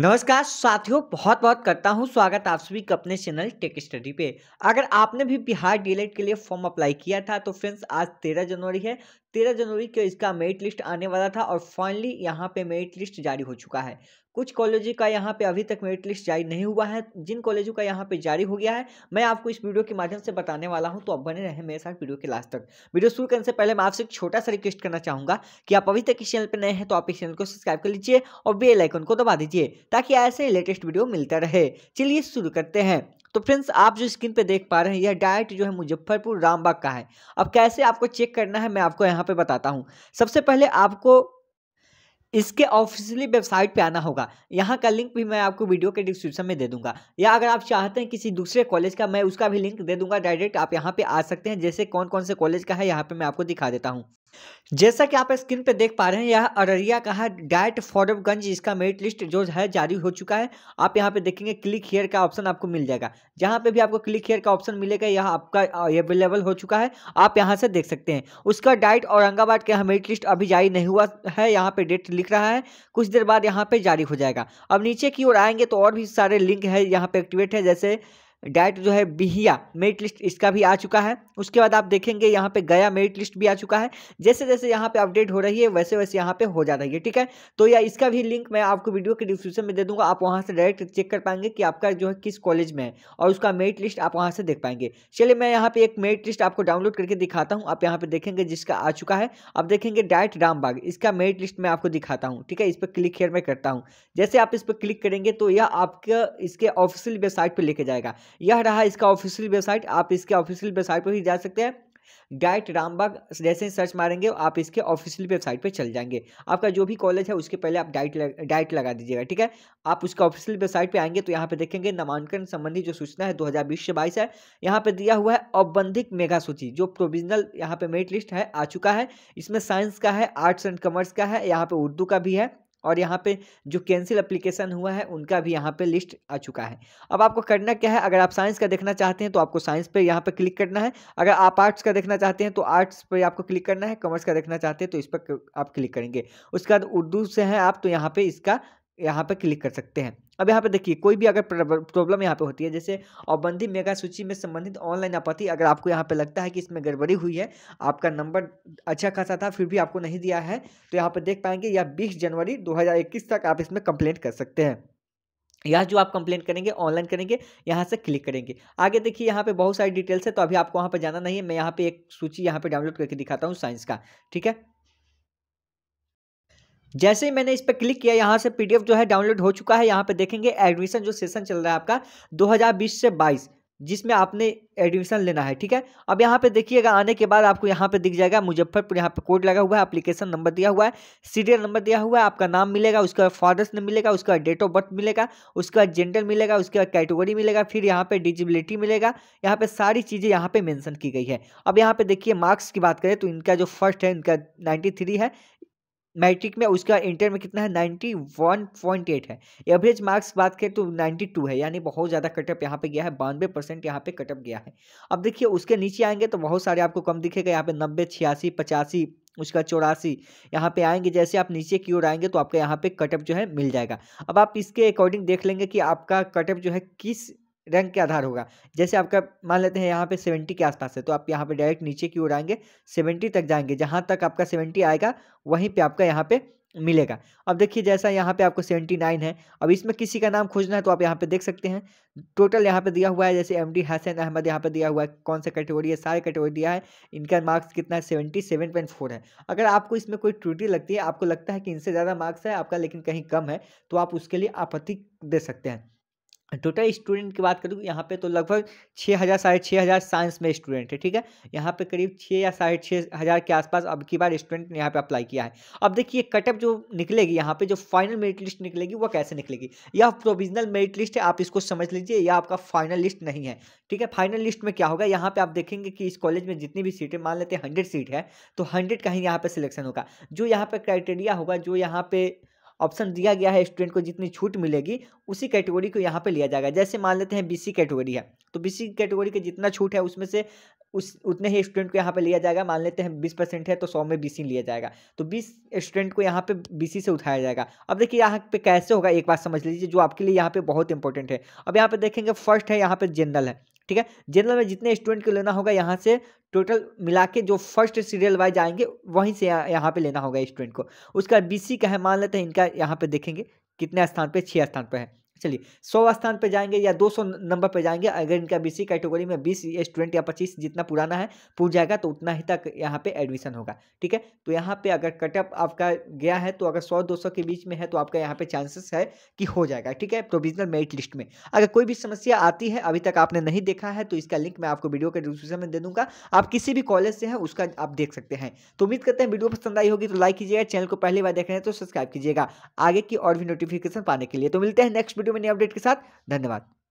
नमस्कार साथियों बहुत बहुत करता हूं स्वागत आप सभी का अपने चैनल टेक स्टडी पे अगर आपने भी बिहार डीलेट के लिए फॉर्म अप्लाई किया था तो फ्रेंड्स आज तेरह जनवरी है तेरह जनवरी को इसका मेरिट लिस्ट आने वाला था और फाइनली यहाँ पे मेरिट लिस्ट जारी हो चुका है कुछ कॉलेजों का यहाँ पे अभी तक मेरिट लिस्ट जारी नहीं हुआ है जिन कॉलेजों का यहाँ पे जारी हो गया है मैं आपको इस वीडियो के माध्यम से बताने वाला हूँ तो आप बने रहें मेरे साथ वीडियो के लास्ट तक वीडियो शुरू करने से पहले मैं आपसे एक छोटा सा रिक्वेस्ट करना चाहूँगा कि आप अभी तक इस चैनल पर नए हैं तो आप इस चैनल को सब्सक्राइब कर लीजिए और बेलाइकन को दबा दीजिए ताकि ऐसे लेटेस्ट वीडियो मिलता रहे चलिए शुरू करते हैं तो फ्रेंड्स आप जो स्क्रीन पे देख पा रहे हैं यह डायरेक्ट जो है मुजफ्फरपुर रामबाग का है अब कैसे आपको चेक करना है मैं आपको यहाँ पे बताता हूँ सबसे पहले आपको इसके ऑफिशियली वेबसाइट पे आना होगा यहाँ का लिंक भी मैं आपको वीडियो के डिस्क्रिप्शन में दे दूंगा या अगर आप चाहते हैं किसी दूसरे कॉलेज का मैं उसका भी लिंक दे दूंगा डायरेक्ट आप यहाँ पे आ सकते हैं जैसे कौन कौन से कॉलेज का है यहाँ पे मैं आपको दिखा देता हूँ जैसा कि आप स्क्रीन पे देख पा रहे हैं यह अररिया का है डाइट फॉरबगंज इसका मेरिट लिस्ट जो है जारी हो चुका है आप यहाँ पे देखेंगे क्लिक हेयर का ऑप्शन आपको मिल जाएगा जहाँ पे भी आपको क्लिक हेयर का ऑप्शन मिलेगा यह आपका अवेलेबल हो चुका है आप यहाँ से देख सकते हैं उसका डाइट औरंगाबाद का मेरिट लिस्ट अभी जारी नहीं हुआ है यहाँ पर डेट लिख रहा है कुछ देर बाद यहाँ पर जारी हो जाएगा अब नीचे की ओर आएंगे तो और भी सारे लिंक है यहाँ पर एक्टिवेट है जैसे डायरेक्ट जो है बिहिया मेरिट लिस्ट इसका भी आ चुका है उसके बाद आप देखेंगे यहाँ पे गया मेरिट लिस्ट भी आ चुका है जैसे जैसे यहाँ पे अपडेट हो रही है वैसे वैसे यहाँ पे हो जा रही है ठीक है तो या इसका भी लिंक मैं आपको वीडियो के डिस्क्रिप्शन में दे दूंगा आप वहाँ से डायरेक्ट चेक कर पाएंगे कि आपका जो है किस कॉलेज में है और उसका मेरिट लिस्ट आप वहाँ से देख पाएंगे चलिए मैं यहाँ पे एक मेरिट लिस्ट आपको डाउनलोड करके दिखाता हूँ आप यहाँ पे देखेंगे जिसका आ चुका है आप देखेंगे डायरेक्ट रामबाग इसका मेरिट लिस्ट मैं आपको दिखाता हूँ ठीक है इस पर क्लिक हेयर मैं करता हूँ जैसे आप इस पर क्लिक करेंगे तो यह आपके इसके ऑफिशियल वेबसाइट पर लेके जाएगा यह रहा इसका ऑफिशियल वेबसाइट आप इसके ऑफिशियल वेबसाइट पर भी जा सकते हैं गाइट रामबाग जैसे सर्च मारेंगे आप इसके ऑफिशियल वेबसाइट पर चल जाएंगे आपका जो भी कॉलेज है उसके पहले आप डाइट लग, डाइट लगा दीजिएगा ठीक है आप उसके ऑफिशियल वेबसाइट पर आएंगे तो यहाँ पे देखेंगे नामांकन संबंधी जो सूचना है 2020 से बाईस है यहाँ पे दिया हुआ है औबंधिक मेगा सूची जो प्रोविजनल यहाँ पर मेरिट लिस्ट है आ चुका है इसमें साइंस का है आर्ट्स एंड कॉमर्स का है यहाँ पर उर्दू का भी है और यहाँ पे जो कैंसिल अप्लीकेशन हुआ है उनका भी यहाँ पे लिस्ट आ चुका है अब आपको करना क्या है अगर आप साइंस का देखना चाहते हैं तो आपको साइंस पे यहाँ पे क्लिक करना है अगर आप आर्ट्स का देखना चाहते हैं तो आर्ट्स पर आपको क्लिक करना है कॉमर्स का देखना चाहते हैं तो इस पर आप क्लिक करेंगे उसके बाद उर्दू से हैं आप तो यहाँ पर इसका यहाँ पर क्लिक कर सकते हैं अब यहाँ पे देखिए कोई भी अगर प्रॉब्लम यहाँ पे होती है जैसे अवबंधी मेगा सूची में संबंधित ऑनलाइन आपत्ति अगर आपको यहाँ पे लगता है कि इसमें गड़बड़ी हुई है आपका नंबर अच्छा खासा था फिर भी आपको नहीं दिया है तो यहाँ पर देख पाएंगे या बीस जनवरी दो तक आप इसमें कंप्लेंट कर सकते हैं यह जो आप कंप्लेंट करेंगे ऑनलाइन करेंगे यहाँ से क्लिक करेंगे आगे देखिए यहाँ पे बहुत सारी डिटेल्स है तो अभी आपको वहाँ पर जाना नहीं है मैं यहाँ पे एक सूची यहाँ पे डाउनलोड करके दिखाता हूँ साइंस का ठीक है जैसे ही मैंने इस पर क्लिक किया यहाँ से पी जो है डाउनलोड हो चुका है यहाँ पर देखेंगे एडमिशन जो सेशन चल रहा है आपका दो से बाईस जिसमें आपने एडमिशन लेना है ठीक है अब यहाँ पे देखिएगा आने के बाद आपको यहाँ पे दिख जाएगा मुजफ्फरपुर यहाँ पे कोड लगा हुआ है एप्लीकेशन नंबर दिया हुआ है सीरियल नंबर दिया हुआ है आपका नाम मिलेगा उसका फादर्स नेम मिलेगा उसका डेट ऑफ बर्थ मिलेगा उसका जेंडर मिलेगा उसका कैटेगरी मिलेगा फिर यहाँ पर डिजिबिलिटी मिलेगा यहाँ पर सारी चीज़ें यहाँ पर मैंसन की गई है अब यहाँ पर देखिए मार्क्स की बात करें तो इनका जो फर्स्ट है इनका नाइन्टी है मैट्रिक में उसका इंटर में कितना है नाइन्टी वन पॉइंट एट है एवरेज मार्क्स बात करें तो नाइन्टी टू है यानी बहुत ज़्यादा कटअप यहाँ पे गया है बानवे परसेंट यहाँ पे कटअप गया है अब देखिए उसके नीचे आएंगे तो बहुत सारे आपको कम दिखेगा यहाँ पे नब्बे छियासी पचासी उसका चौरासी यहाँ पे आएंगे जैसे आप नीचे की ओर आएंगे तो आपका यहाँ पे कटअप जो है मिल जाएगा अब आप इसके अकॉर्डिंग देख लेंगे कि आपका कटअप जो है किस रैंक के आधार होगा जैसे आपका मान लेते हैं यहाँ पे सेवेंटी के आसपास है तो आप यहाँ पे डायरेक्ट नीचे की ओर आएंगे सेवेंटी तक जाएंगे जहाँ तक आपका सेवेंटी आएगा वहीं पे आपका यहाँ पे मिलेगा अब देखिए जैसा यहाँ पे आपको सेवेंटी नाइन है अब इसमें किसी का नाम खोजना है तो आप यहाँ पे देख सकते हैं टोटल यहाँ पे दिया हुआ है जैसे एम डी हसन अहमद यहाँ पे दिया हुआ है कौन सा कैटेगरी है सारे कैटेगरी दिया है इनका मार्क्स कितना है सेवेंटी सेवन पॉइंट फोर है अगर आपको इसमें कोई त्रुटि लगती है आपको लगता है कि इनसे ज़्यादा मार्क्स है आपका लेकिन कहीं कम है तो आप उसके लिए आपत्ति दे सकते हैं टोटल स्टूडेंट की बात करूँ यहाँ पे तो लगभग छः हज़ार साढ़े छः हज़ार साइंस में स्टूडेंट है ठीक है यहाँ पे करीब छः या साढ़े छः हज़ार के आसपास अब की बार स्टूडेंट ने यहाँ पे अप्लाई किया है अब देखिए कटअप जो निकलेगी यहाँ पे जो फाइनल मेरिट लिस्ट निकलेगी वो कैसे निकलेगी यह प्रोविजनल मेरिट लिस्ट है आप इसको समझ लीजिए यह आपका फाइनल लिस्ट नहीं है ठीक है फाइनल लिस्ट में क्या होगा यहाँ पर आप देखेंगे कि इस कॉलेज में जितनी भी सीटें मान लेते हैं हंड्रेड सीट है तो हंड्रेड का ही यहाँ पर सिलेक्शन होगा जो यहाँ पर क्राइटेरिया होगा जो यहाँ पे ऑप्शन दिया गया है स्टूडेंट को जितनी छूट मिलेगी उसी कैटेगरी को यहाँ पे लिया जाएगा जैसे मान लेते हैं बीसी कैटेगरी है तो बीसी कैटेगरी के जितना छूट है उसमें से उस उतने ही स्टूडेंट को यहाँ पे लिया जाएगा मान लेते हैं बीस परसेंट है तो सौ में बीसी लिया जाएगा तो बीस स्टूडेंट को यहाँ पे बीसी से उठाया जाएगा अब देखिए यहाँ पे कैसे होगा एक बात समझ लीजिए जो आपके लिए यहाँ पे बहुत इंपॉर्टेंट है अब यहाँ पे देखेंगे फर्स्ट है यहाँ पे जनरल है ठीक है जनरल में जितने स्टूडेंट को लेना होगा यहाँ से टोटल मिला के जो फर्स्ट सीरियल वाइज आएंगे वहीं से यहाँ पे लेना होगा स्टूडेंट को उसका बीसी का है मान लेते हैं इनका यहाँ पे देखेंगे कितने स्थान पे छः स्थान पे है चलिए सौ स्थान पर जाएंगे या दो नंबर पर जाएंगे अगर इनका बी कैटेगरी में बीस एस या पच्चीस जितना पुराना है पूछ जाएगा तो उतना ही तक यहाँ पर एडमिशन होगा ठीक है तो यहाँ पर अगर कटअप आपका गया है तो अगर सौ दो के बीच में है तो आपका यहाँ पर चांसेस है कि हो जाएगा ठीक है प्रोविजनल मेरिट लिस्ट में अगर कोई भी समस्या आती है अभी तक आपने नहीं देखा है तो इसका लिंक मैं आपको वीडियो के डिस्क्रिप्शन में दे दूंगा आप किसी भी कॉलेज से हैं उसका आप देख सकते हैं तो उम्मीद करते हैं वीडियो पसंद आई होगी तो लाइक कीजिएगा चैनल को पहली बार देख रहे हैं तो सब्सक्राइब कीजिएगा आगे की और भी नोटिफिकेशन पाने के लिए तो मिलते हैं नेक्स्ट वीडियो वीडियो में नई अपडेट के साथ धन्यवाद